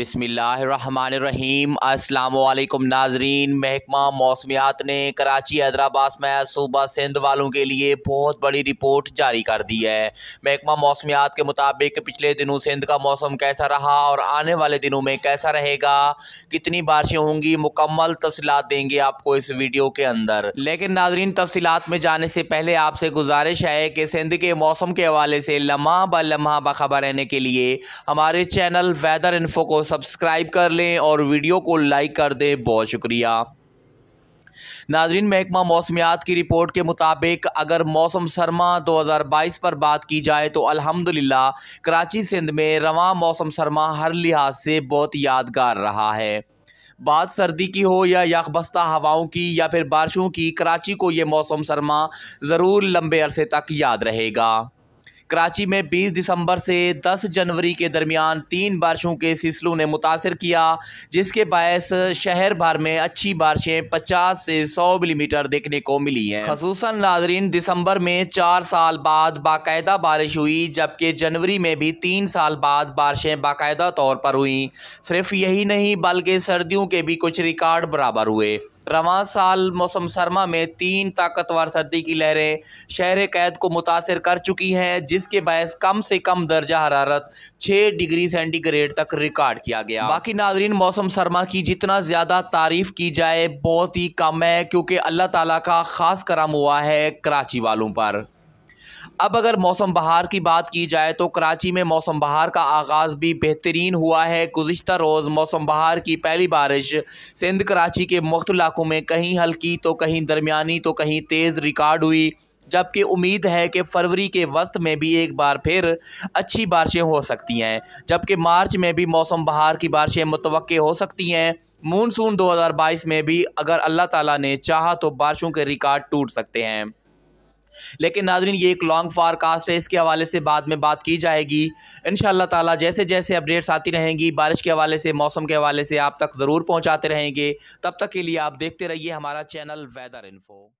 बिसमीम अल्लाम नाजरीन महकमा मौसमियात ने कराची हैदराबाद में सूबा सिंध वालों के लिए बहुत बड़ी रिपोर्ट जारी कर दी है महकमा मौसमियात के मुताबिक पिछले दिनों सिंध का मौसम कैसा रहा और आने वाले दिनों में कैसा रहेगा कितनी बारिशें होंगी मुकम्मल तफसीत देंगे आपको इस वीडियो के अंदर लेकिन नाजरीन तफसीत में जाने से पहले आपसे गुजारिश है कि सिंध के मौसम के हवाले से लम्हा ब लम्हा बखबर रहने के लिए हमारे चैनल वेदर इन्फो को सब्सक्राइब कर लें और वीडियो को लाइक कर दें बहुत शुक्रिया नाजरीन महकमा मौसमियात की रिपोर्ट के मुताबिक अगर मौसम सरमा 2022 पर बात की जाए तो अल्हम्दुलिल्लाह कराची सिंध में रवा मौसम सरमा हर लिहाज से बहुत यादगार रहा है बात सर्दी की हो या यकबस्ता हवाओं की या फिर बारिशों की कराची को ये मौसम सरमा ज़रूर लंबे अरसे तक याद रहेगा कराची में 20 दिसंबर से 10 जनवरी के दरमियान तीन बारिशों के सिलसिलों ने मुतासर किया जिसके बायस शहर भर में अच्छी बारिशें 50 से 100 मिलीमीटर देखने को मिली हैं खसूस नाजरीन दिसंबर में चार साल बाद बाकायदा बारिश हुई जबकि जनवरी में भी तीन साल बाद बारिशें बाकायदा तौर पर हुई सिर्फ यही नहीं बल्कि सर्दियों के भी कुछ रिकॉर्ड बराबर हुए रवा साल मौसम सरमा में तीन ताकतवर सर्दी की लहरें शहर कैद को मुतासर कर चुकी हैं जिसके बायस कम से कम दर्जा हरारत छः डिग्री सेंटीग्रेड तक रिकॉर्ड किया गया बाकी नाजरीन मौसम सरमा की जितना ज़्यादा तारीफ की जाए बहुत ही कम है क्योंकि अल्लाह ताला का ख़ास करम हुआ है कराची वालों पर अब अगर मौसम बहार की बात की जाए तो कराची में मौसम बहार का आगाज़ भी बेहतरीन हुआ है गुज्त रोज़ मौसम बहार की पहली बारिश सिंध कराची के मुख्त इलाकों में कहीं हल्की तो कहीं दरमिया तो कहीं तेज़ रिकॉर्ड हुई जबकि उम्मीद है कि फरवरी के वस्त में भी एक बार फिर अच्छी बारिशें हो सकती हैं जबकि मार्च में भी मौसम बहार की बारिशें मुतव हो सकती हैं मानसून 2022 में भी अगर अल्लाह ताला ने चाहा तो बारिशों के रिकॉर्ड टूट सकते हैं लेकिन नाजरीन ये एक लॉन्ग फारकास्ट है इसके हवाले से बाद में बात की जाएगी इन ताला जैसे जैसे अपडेट्स आती रहेंगी बारिश के हवाले से मौसम के हवाले से आप तक ज़रूर पहुँचाते रहेंगे तब तक के लिए आप देखते रहिए हमारा चैनल वेदर इन्फो